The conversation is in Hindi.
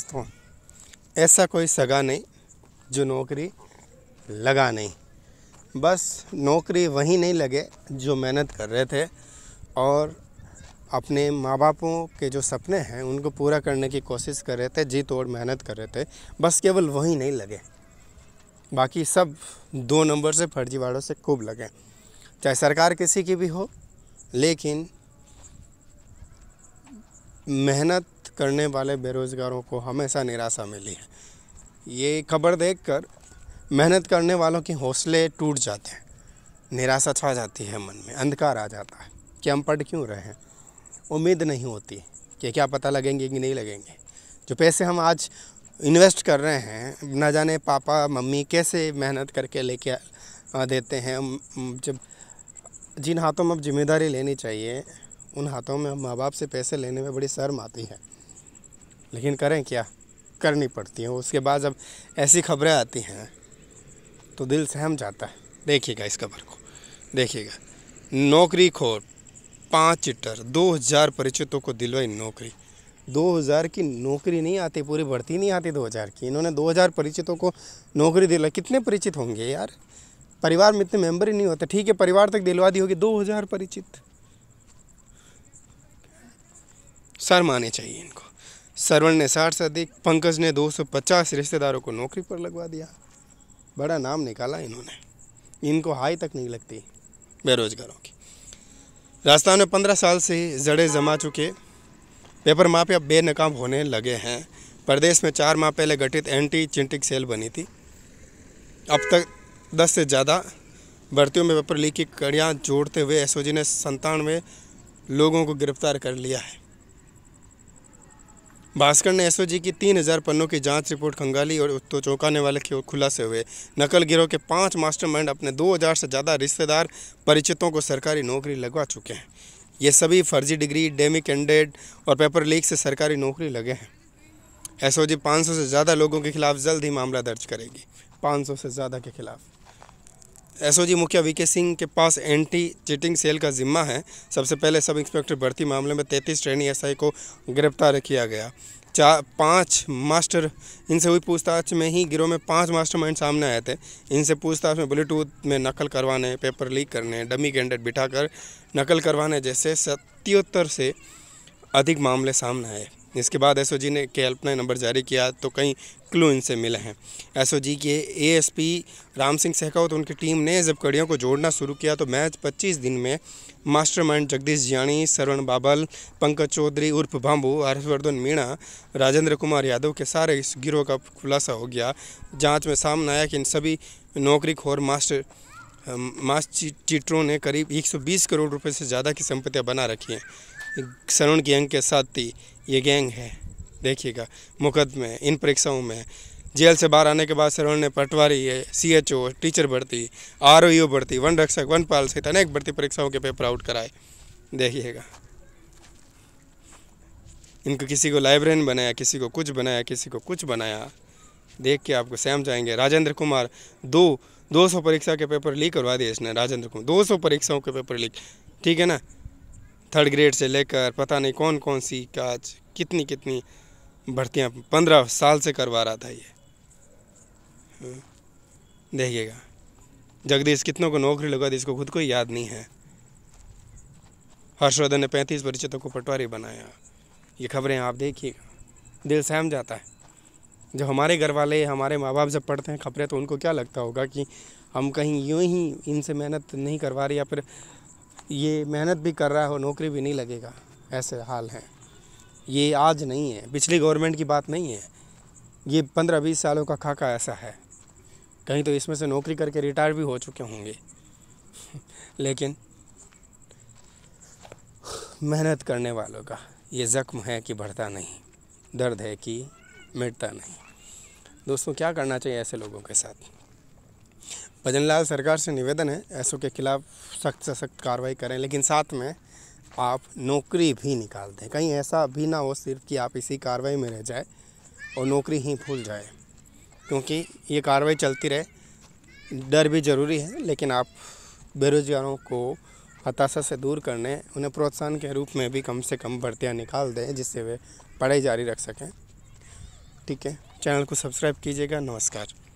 दोस्तों ऐसा कोई सगा नहीं जो नौकरी लगा नहीं बस नौकरी वहीं नहीं लगे जो मेहनत कर रहे थे और अपने माँ बापों के जो सपने हैं उनको पूरा करने की कोशिश कर रहे थे जी तोड़ मेहनत कर रहे थे बस केवल वहीं नहीं लगे बाकी सब दो नंबर से फर्जीवाड़ों से खूब लगे चाहे सरकार किसी की भी हो लेकिन मेहनत करने वाले बेरोज़गारों को हमेशा निराशा मिली है ये खबर देखकर मेहनत करने वालों के हौसले टूट जाते हैं निराशा छा जाती है मन में अंधकार आ जाता है कि हम पढ़ क्यों रहे हैं उम्मीद नहीं होती कि क्या पता लगेंगे कि नहीं लगेंगे जो पैसे हम आज इन्वेस्ट कर रहे हैं ना जाने पापा मम्मी कैसे मेहनत करके लेके देते हैं जब जिन हाथों में अब जिम्मेदारी लेनी चाहिए उन हाथों में माँ बाप से पैसे लेने में बड़ी शर्म आती है लेकिन करें क्या करनी पड़ती है उसके बाद जब ऐसी खबरें आती हैं तो दिल सहम जाता है देखिएगा इस खबर को देखिएगा नौकरी खोर पाँच चिटर दो हज़ार परिचितों को दिलवाई नौकरी दो हज़ार की नौकरी नहीं आती पूरी भर्ती नहीं आती दो हज़ार की इन्होंने दो हज़ार परिचितों को नौकरी दिलाई कितने परिचित होंगे यार परिवार में इतने मेंबर ही नहीं होते ठीक है परिवार तक दिलवा दी होगी दो हज़ार परिचित सर माने चाहिए इनको सरवण ने साठ से अधिक पंकज ने 250 रिश्तेदारों को नौकरी पर लगवा दिया बड़ा नाम निकाला इन्होंने इनको हाई तक नहीं लगती बेरोजगारों की राजस्थान में पंद्रह साल से जड़े जमा चुके पेपर माफिया बेनकाम होने लगे हैं प्रदेश में चार माह पहले गठित एंटी चिंटिक सेल बनी थी अब तक दस से ज़्यादा भर्तियों में पेपर लीक की कड़ियाँ जोड़ते हुए एसओजी ने संतानवे लोगों को गिरफ्तार कर लिया है भास्कर ने एसओजी की तीन हजार पन्नों की जांच रिपोर्ट खंगाली और तो चौंकाने वाले खुलासे हुए नकल गिरोह के पांच मास्टरमाइंड अपने 2000 से ज़्यादा रिश्तेदार परिचितों को सरकारी नौकरी लगवा चुके हैं ये सभी फर्जी डिग्री डेमी कैंडेड और पेपर लीक से सरकारी नौकरी लगे हैं एसओजी ओ से ज़्यादा लोगों के खिलाफ जल्द ही मामला दर्ज करेगी पाँच से ज़्यादा के खिलाफ एसओजी मुखिया वीके सिंह के पास एंटी चीटिंग सेल का जिम्मा है सबसे पहले सब इंस्पेक्टर भर्ती मामले में तैंतीस ट्रेनी एसआई को गिरफ्तार किया गया चार पाँच मास्टर इनसे हुई पूछताछ में ही गिरोह में पांच मास्टरमाइंड सामने आए थे इनसे पूछताछ में ब्लूटूथ में नकल करवाने पेपर लीक करने डमी कैंडेट बिठाकर नकल करवाने जैसे सत्योत्तर से अधिक मामले सामने आए इसके बाद एस ने के हेल्पलाइन नंबर जारी किया तो कई क्लू इनसे मिले हैं एस के एएसपी राम सिंह सहकावत उनकी टीम ने जब कड़ियों को जोड़ना शुरू किया तो मैच 25 दिन में मास्टरमाइंड जगदीश जियाणी सरवण बाबल पंकज चौधरी उर्फ बाम्बू हर्षवर्धन मीणा राजेंद्र कुमार यादव के सारे इस गिरोह का खुलासा हो गया जाँच में सामने आया कि इन सभी नौकरी खोर मास्टर मास चीटरों ने करीब 120 करोड़ रुपए से ज़्यादा की संपत्तियां बना रखी हैं सरुण गैंग के साथ थी ये गैंग है देखिएगा मुकदमे इन परीक्षाओं में जेल से बाहर आने के बाद सरोण ने पटवारी है सी एच ओ टीचर भर्ती आर ओ यू भर्ती वन रक्षक वन पाल सहित अनेक भर्ती परीक्षाओं के पेपर आउट कराए देखिएगा इनको किसी को लाइब्रेरियन बनाया किसी को कुछ बनाया किसी को कुछ बनाया देख के आपको सहम जाएंगे राजेंद्र कुमार दो दो सौ परीक्षा के पेपर लीक करवा दिए इसने राजेंद्र कुमार दो सौ परीक्षाओं के पेपर लीक ठीक है ना थर्ड ग्रेड से लेकर पता नहीं कौन कौन सी काज कितनी कितनी भर्तियाँ पंद्रह साल से करवा रहा था ये हाँ, देखिएगा जगदीश कितनों को नौकरी लगा दी इसको खुद को याद नहीं है हर्षवर्धन ने पैंतीस परिचितों को पटवारी बनाया ये खबरें आप देखिएगा दिल सहम जाता है जब हमारे घर वाले हमारे माँ बाप जब पढ़ते हैं खबरें तो उनको क्या लगता होगा कि हम कहीं यूँ ही इनसे मेहनत नहीं करवा रहे या फिर ये मेहनत भी कर रहा है और नौकरी भी नहीं लगेगा ऐसे हाल हैं ये आज नहीं है पिछली गवर्नमेंट की बात नहीं है ये पंद्रह बीस सालों का खाका ऐसा है कहीं तो इसमें से नौकरी करके रिटायर भी हो चुके होंगे लेकिन मेहनत करने वालों का ये ज़ख्म है कि बढ़ता नहीं दर्द है कि मिटता नहीं दोस्तों क्या करना चाहिए ऐसे लोगों के साथ भजनलाल सरकार से निवेदन है ऐसों के खिलाफ सख्त से सख्त कार्रवाई करें लेकिन साथ में आप नौकरी भी निकाल दें कहीं ऐसा भी ना हो सिर्फ कि आप इसी कार्रवाई में रह जाए और नौकरी ही भूल जाए क्योंकि ये कार्रवाई चलती रहे डर भी ज़रूरी है लेकिन आप बेरोजगारों को हताशा से दूर करने उन्हें प्रोत्साहन के रूप में भी कम से कम भर्तियाँ निकाल दें जिससे वे पढ़ाई जारी रख सकें ठीक है चैनल को सब्सक्राइब कीजिएगा नमस्कार